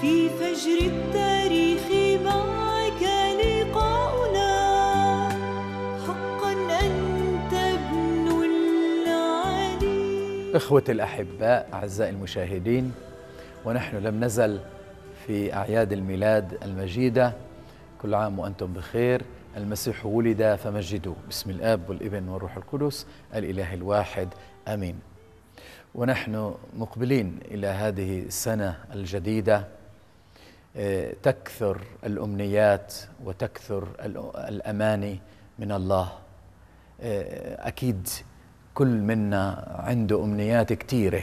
في فجر التاريخ معك لقاؤنا حقا أنت ابن العلي إخوتي الأحباء أعزائي المشاهدين ونحن لم نزل في أعياد الميلاد المجيدة كل عام وأنتم بخير المسيح ولد فمجدوا بسم الاب والابن والروح القدس الاله الواحد امين ونحن مقبلين الى هذه السنه الجديده تكثر الامنيات وتكثر الاماني من الله آه، اكيد كل منا عنده امنيات كثيره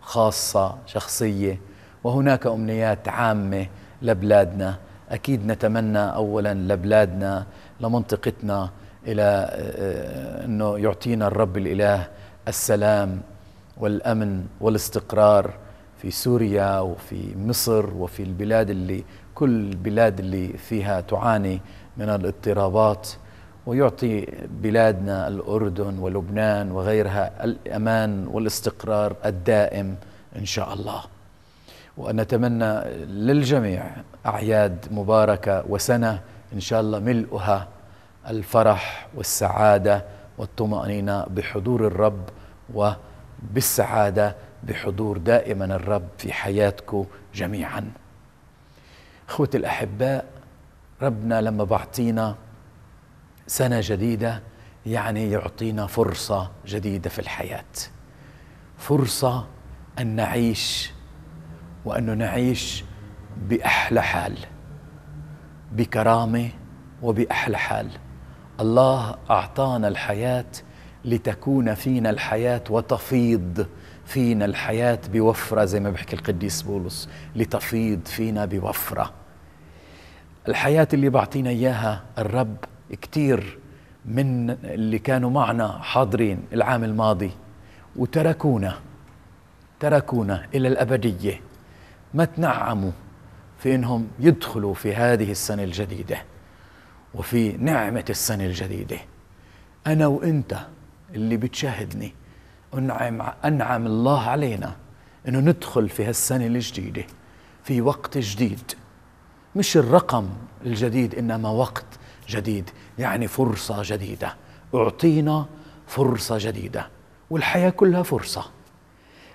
خاصه شخصيه وهناك امنيات عامه لبلادنا اكيد نتمنى اولا لبلادنا لمنطقتنا الى آه، آه، انه يعطينا الرب الاله السلام والامن والاستقرار في سوريا وفي مصر وفي البلاد اللي كل البلاد اللي فيها تعاني من الاضطرابات ويعطي بلادنا الأردن ولبنان وغيرها الأمان والاستقرار الدائم إن شاء الله ونتمنى للجميع أعياد مباركة وسنة إن شاء الله ملؤها الفرح والسعادة والطمأنينة بحضور الرب وبالسعادة بحضور دائما الرب في حياتكم جميعا اخوتي الاحباء ربنا لما بعطينا سنه جديده يعني يعطينا فرصه جديده في الحياه فرصه ان نعيش وان نعيش باحلى حال بكرامه وباحلى حال الله اعطانا الحياه لتكون فينا الحياه وتفيض فينا الحياة بوفرة زي ما بيحكي القديس بولس لتفيض فينا بوفرة الحياة اللي بعطينا إياها الرب كتير من اللي كانوا معنا حاضرين العام الماضي وتركونا تركونا إلى الأبدية ما تنعموا في إنهم يدخلوا في هذه السنة الجديدة وفي نعمة السنة الجديدة أنا وإنت اللي بتشاهدني أنعم, أنعم الله علينا أنه ندخل في هالسنة الجديدة في وقت جديد مش الرقم الجديد إنما وقت جديد يعني فرصة جديدة أعطينا فرصة جديدة والحياة كلها فرصة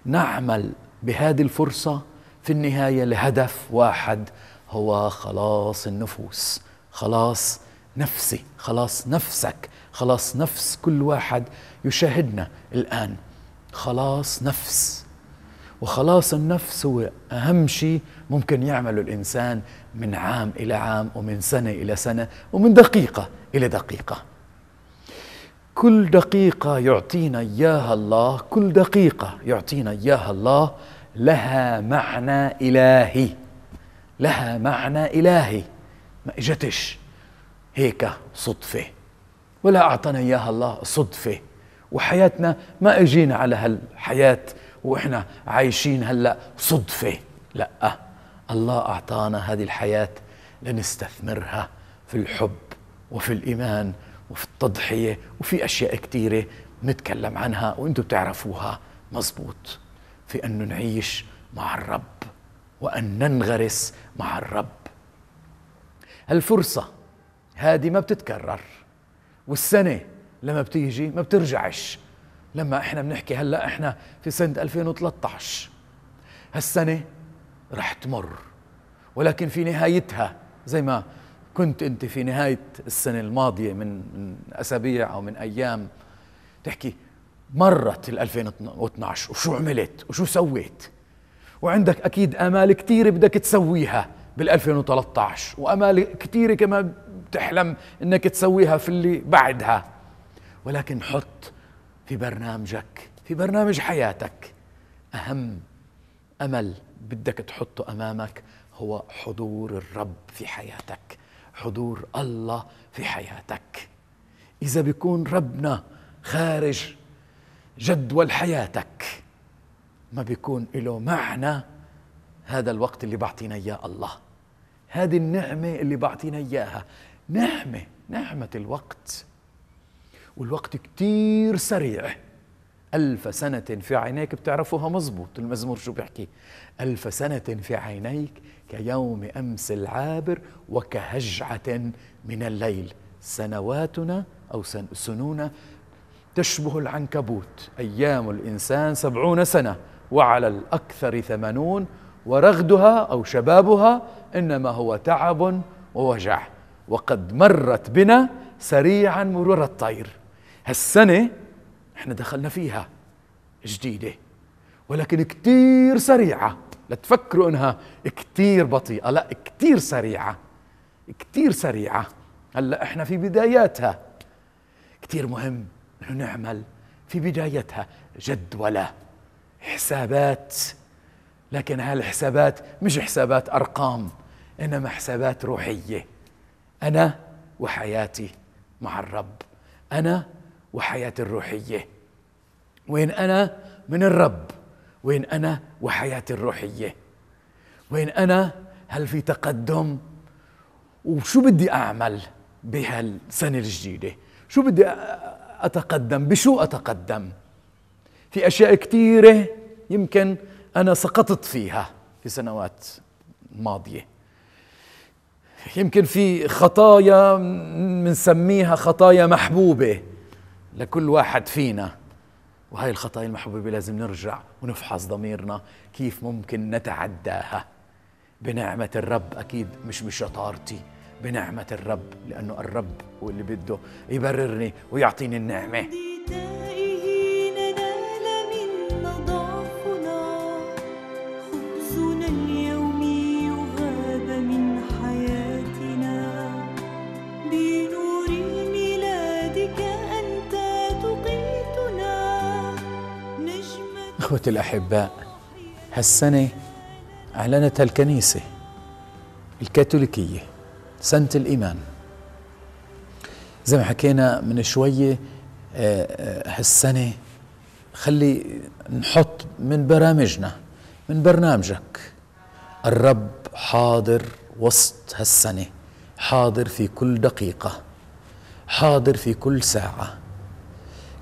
نعمل بهذه الفرصة في النهاية لهدف واحد هو خلاص النفوس خلاص نفسي خلاص نفسك خلاص نفس كل واحد يشاهدنا الآن خلاص نفس وخلاص النفس هو أهم شيء ممكن يعمله الإنسان من عام إلى عام ومن سنة إلى سنة ومن دقيقة إلى دقيقة كل دقيقة يعطينا إياها الله كل دقيقة يعطينا إياها الله لها معنى إلهي لها معنى إلهي ما إجتش هيك صدفة ولا أعطانا إياها الله صدفة وحياتنا ما اجينا على هالحياه واحنا عايشين هلا صدفه لا الله اعطانا هذه الحياه لنستثمرها في الحب وفي الايمان وفي التضحيه وفي اشياء كثيره نتكلم عنها وانتم بتعرفوها مزبوط في ان نعيش مع الرب وان ننغرس مع الرب هالفرصه هذه ما بتتكرر والسنه لما بتيجي ما بترجعش لما احنا بنحكي هلا احنا في سنه 2013 هالسنه رح تمر ولكن في نهايتها زي ما كنت انت في نهايه السنه الماضيه من, من اسابيع او من ايام تحكي مرت ال 2012 وشو عملت وشو سويت وعندك اكيد امال كثيره بدك تسويها بال 2013 وامال كثيره كمان بتحلم انك تسويها في اللي بعدها ولكن حط في برنامجك في برنامج حياتك أهم أمل بدك تحطه أمامك هو حضور الرب في حياتك حضور الله في حياتك إذا بيكون ربنا خارج جدول حياتك ما بيكون له معنى هذا الوقت اللي بعطينا إياه الله هذه النعمة اللي بعطينا إياها نعمة نعمة الوقت والوقت كتير سريع ألف سنة في عينيك بتعرفوها مظبوط المزمور شو بيحكي ألف سنة في عينيك كيوم أمس العابر وكهجعة من الليل سنواتنا أو سن سنونا تشبه العنكبوت أيام الإنسان سبعون سنة وعلى الأكثر ثمانون ورغدها أو شبابها إنما هو تعب ووجع وقد مرت بنا سريعا مرور الطير هالسنة احنا دخلنا فيها جديدة ولكن كتير سريعة لا تفكروا انها كتير بطيئة لا كتير سريعة كتير سريعة هلا احنا في بداياتها كتير مهم انه نعمل في بدايتها جدولة حسابات لكن هالحسابات مش حسابات ارقام انما حسابات روحية انا وحياتي مع الرب انا وحياتي الروحية وين أنا من الرب وين أنا وحياتي الروحية وين أنا هل في تقدم وشو بدي أعمل بهالسنة الجديدة شو بدي أتقدم بشو أتقدم في أشياء كثيرة يمكن أنا سقطت فيها في سنوات ماضية يمكن في خطايا بنسميها خطايا محبوبة لكل واحد فينا وهاي الخطايا المحبوبة لازم نرجع ونفحص ضميرنا كيف ممكن نتعداها بنعمة الرب أكيد مش بشطارتي بنعمة الرب لأنه الرب واللي بده يبررني ويعطيني النعمة إخوة الأحباء هالسنة أعلنت الكنيسة الكاثوليكية سنة الإيمان زي ما حكينا من شوية آه، آه، هالسنة خلي نحط من برامجنا من برنامجك الرب حاضر وسط هالسنة حاضر في كل دقيقة حاضر في كل ساعة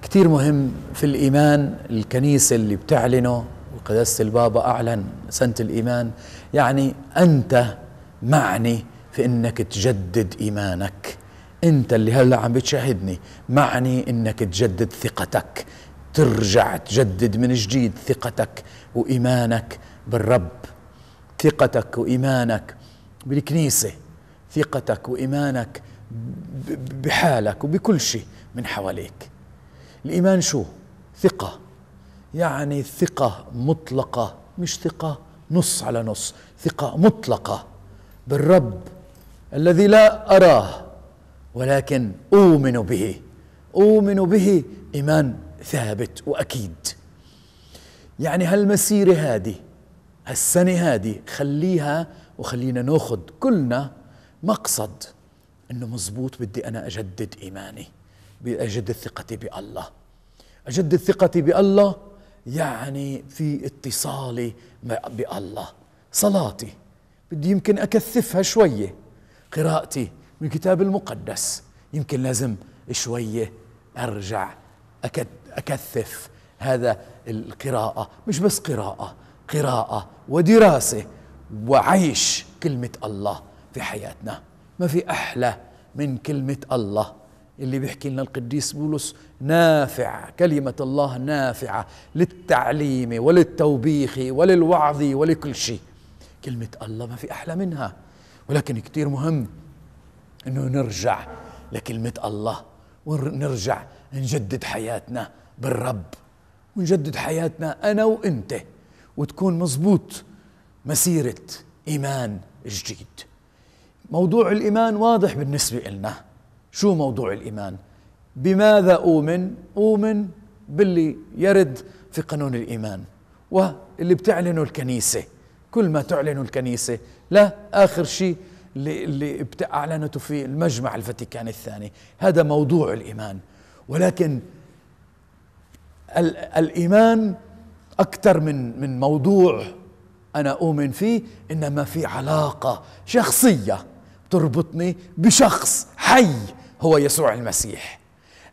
كتير مهم في الإيمان الكنيسة اللي بتعلنه وقداسة البابا أعلن سنة الإيمان يعني أنت معني في أنك تجدد إيمانك أنت اللي هلأ عم بتشاهدني معني أنك تجدد ثقتك ترجع تجدد من جديد ثقتك وإيمانك بالرب ثقتك وإيمانك بالكنيسة ثقتك وإيمانك بحالك وبكل شيء من حواليك الإيمان شو؟ ثقة يعني ثقة مطلقة مش ثقة نص على نص ثقة مطلقة بالرب الذي لا أراه ولكن أؤمن به أؤمن به إيمان ثابت وأكيد يعني هالمسيرة هذه هالسنة هذه خليها وخلينا ناخذ كلنا مقصد انه مزبوط بدي انا اجدد ايماني بأجد الثقة بالله أجد الثقة بالله يعني في اتصالي بالله صلاتي بدي يمكن أكثفها شوية قراءتي من الكتاب المقدس يمكن لازم شوية أرجع أكثف هذا القراءة مش بس قراءة قراءة ودراسة وعيش كلمة الله في حياتنا ما في أحلى من كلمة الله اللي بيحكي لنا القديس بولس نافع كلمة الله نافعة للتعليم وللتوبيخ وللوعظ ولكل شيء كلمة الله ما في أحلى منها ولكن كتير مهم أنه نرجع لكلمة الله ونرجع نجدد حياتنا بالرب ونجدد حياتنا أنا وأنت وتكون مظبوط مسيرة إيمان جديد موضوع الإيمان واضح بالنسبة لنا شو موضوع الإيمان بماذا أؤمن أؤمن باللي يرد في قانون الإيمان واللي بتعلنه الكنيسة كل ما تعلنه الكنيسة لا آخر شيء اللي, اللي أعلنته في المجمع الفاتيكان الثاني هذا موضوع الإيمان ولكن الإيمان أكثر من من موضوع أنا أؤمن فيه إنما في علاقة شخصية تربطني بشخص حي هو يسوع المسيح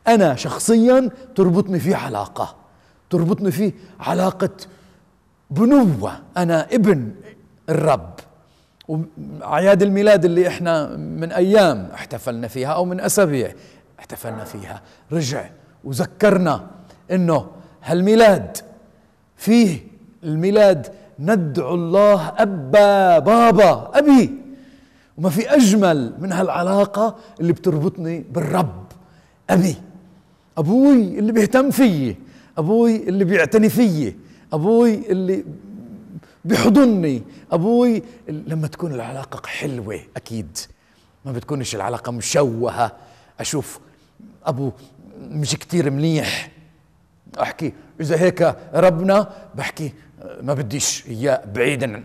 أنا شخصيا تربطني فيه علاقة تربطني فيه علاقة بنوة أنا ابن الرب وأعياد الميلاد اللي إحنا من أيام احتفلنا فيها أو من أسابيع احتفلنا فيها رجع وذكرنا إنه هالميلاد فيه الميلاد ندعو الله أبا بابا أبي وما في أجمل من هالعلاقة اللي بتربطني بالرب أبي أبوي اللي بيهتم فيي أبوي اللي بيعتني فيي أبوي اللي بحضني أبوي لما تكون العلاقة حلوة أكيد ما بتكونش العلاقة مشوهة أشوف أبو مش كتير منيح أحكي إذا هيك ربنا بحكي ما بديش إياه بعيدا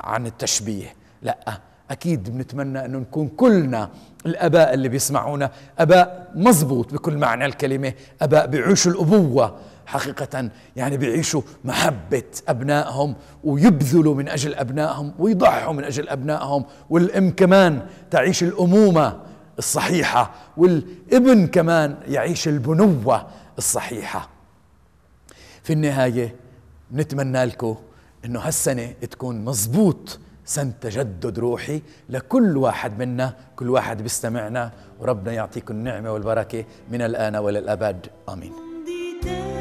عن التشبيه لأ أكيد بنتمنى أنه نكون كلنا الأباء اللي بيسمعونا أباء مزبوط بكل معنى الكلمة أباء بيعيشوا الأبوة حقيقة يعني بيعيشوا محبة أبنائهم ويبذلوا من أجل أبنائهم ويضحوا من أجل أبنائهم والأم كمان تعيش الأمومة الصحيحة والابن كمان يعيش البنوة الصحيحة في النهاية نتمنى لكم انه هالسنة تكون مزبوط تجدد روحي لكل واحد منا كل واحد بيستمعنا وربنا يعطيكم النعمة والبركة من الآن وللأبد آمين